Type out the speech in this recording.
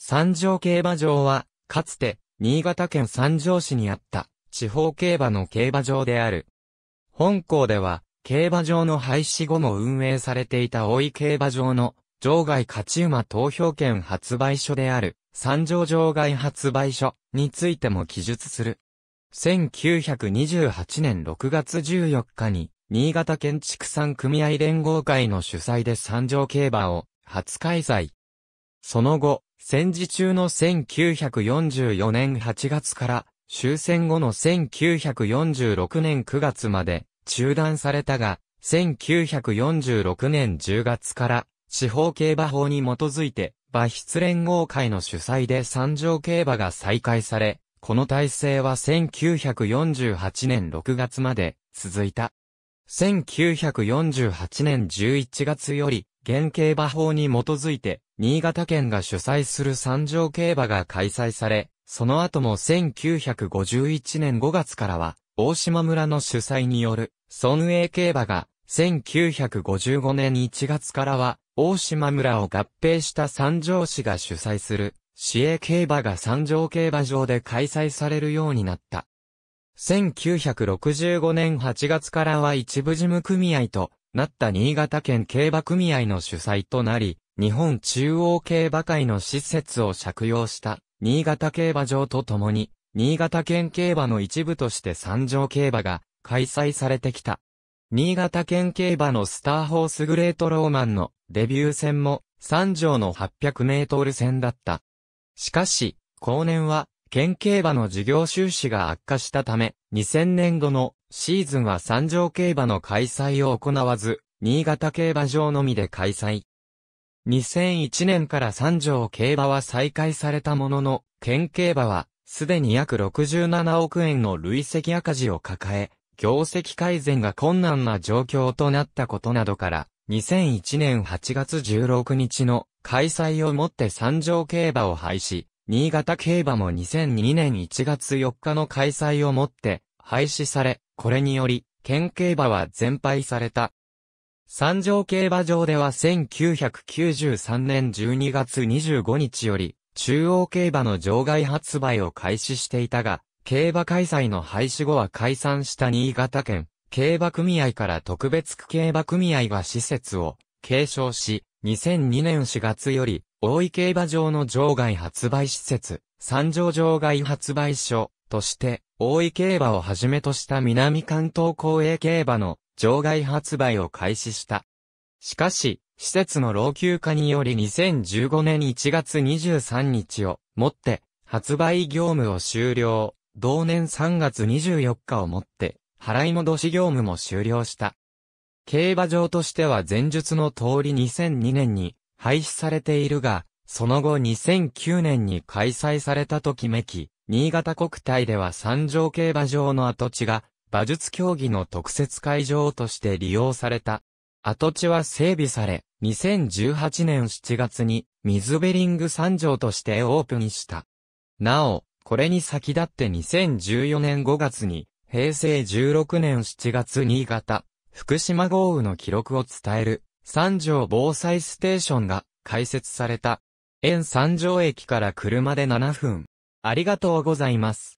三条競馬場は、かつて、新潟県三条市にあった、地方競馬の競馬場である。本校では、競馬場の廃止後も運営されていた大井競馬場の、場外勝ち馬投票券発売所である、三条場外発売所についても記述する。1928年6月14日に、新潟県畜産組合連合会の主催で三条競馬を初開催。その後、戦時中の1944年8月から終戦後の1946年9月まで中断されたが、1946年10月から地方競馬法に基づいて馬筆連合会の主催で三条競馬が再開され、この体制は1948年6月まで続いた。1948年11月より、現競馬法に基づいて、新潟県が主催する三条競馬が開催され、その後も1951年5月からは、大島村の主催による、孫営競馬が、1955年1月からは、大島村を合併した三条市が主催する、市営競馬が三条競馬場で開催されるようになった。1965年8月からは一部事務組合となった新潟県競馬組合の主催となり、日本中央競馬会の施設を借用した新潟競馬場とともに、新潟県競馬の一部として三条競馬が開催されてきた。新潟県競馬のスターホースグレートローマンのデビュー戦も三条の800メートル戦だった。しかし、後年は県競馬の事業収支が悪化したため、2000年度のシーズンは三条競馬の開催を行わず、新潟競馬場のみで開催。2001年から三条競馬は再開されたものの、県競馬は、すでに約67億円の累積赤字を抱え、業績改善が困難な状況となったことなどから、2001年8月16日の開催をもって三条競馬を廃止、新潟競馬も2002年1月4日の開催をもって廃止され、これにより、県競馬は全廃された。三条競馬場では1993年12月25日より、中央競馬の場外発売を開始していたが、競馬開催の廃止後は解散した新潟県、競馬組合から特別区競馬組合が施設を継承し、2002年4月より、大井競馬場の場外発売施設、三条場外発売所として、大井競馬をはじめとした南関東公営競馬の場外発売を開始した。しかし、施設の老朽化により2015年1月23日をもって発売業務を終了。同年3月24日をもって払い戻し業務も終了した。競馬場としては前述の通り2002年に廃止されているが、その後2009年に開催されたときめき、新潟国体では三条競馬場の跡地が馬術競技の特設会場として利用された。跡地は整備され、2018年7月にミズベリング三条としてオープンした。なお、これに先立って2014年5月に、平成16年7月新潟、福島豪雨の記録を伝える、三条防災ステーションが開設された。沿三条駅から車で7分。ありがとうございます。